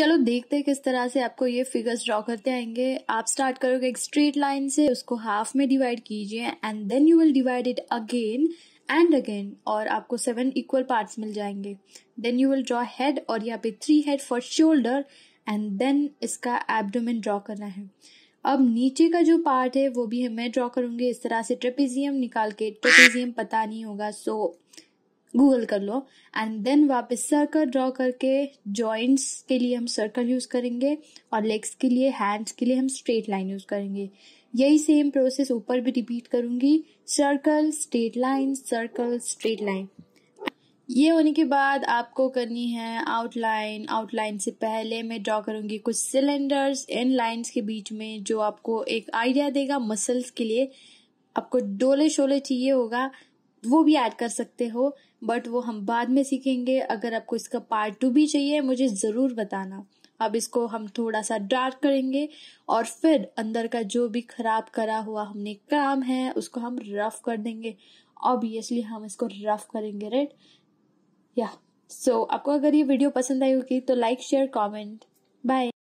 चलो देखते हैं किस तरह से आपको ये फिगर्स ड्रॉ करते आएंगे आप स्टार्ट करोगे एक स्ट्रेट लाइन से उसको हाफ में डिवाइड कीजिए and then you will divide it again and again और आपको सेवन इक्वल पार्ट्स मिल जाएंगे then you will draw head और यहाँ पे three head for shoulder and then इसका एब्डोमेन ड्रॉ करना है अब नीचे का जो पार्ट है वो भी मैं ड्रॉ करूंगी इस तरह से ट्रेपेजियम निकाल के ट्रेपेजियम पता नहीं होगा सो so, गूगल कर लो एंड देन वापस सर्कल ड्रॉ करके जॉइंट्स के लिए हम सर्कल यूज़ करेंगे और लेग्स के लिए हैंड्स के लिए हम स्ट्रेट लाइन यूज़ करेंगे यही सेम प्रोसेस ऊपर भी रिपीट करूंगी circle straight line circle straight line ये होने के बाद आपको करनी है आउटलाइन आउटलाइन से पहले मैं ड्रॉ करूंगी कुछ सिलेंडर्स इन लाइंस के बीच में जो आपको एक आइडिया देगा मसल्स के लिए आपको डोले शोले चाहिए होगा वो भी ऐड कर सकते हो बट वो हम बाद में सीखेंगे अगर आपको इसका पार्ट टू भी चाहिए मुझे ज़रूर बताना अब इसको हम थोड़ा सा डार्क करेंगे और फिर अंदर का जो भी खराब करा हुआ हमने काम है उसको हम रफ कर देंगे ऑब्वियसली हम इसको रफ करेंगे राइट या सो आपको अगर ये वीडियो पसंद आई होगी तो लाइक शेयर कॉमेंट बाय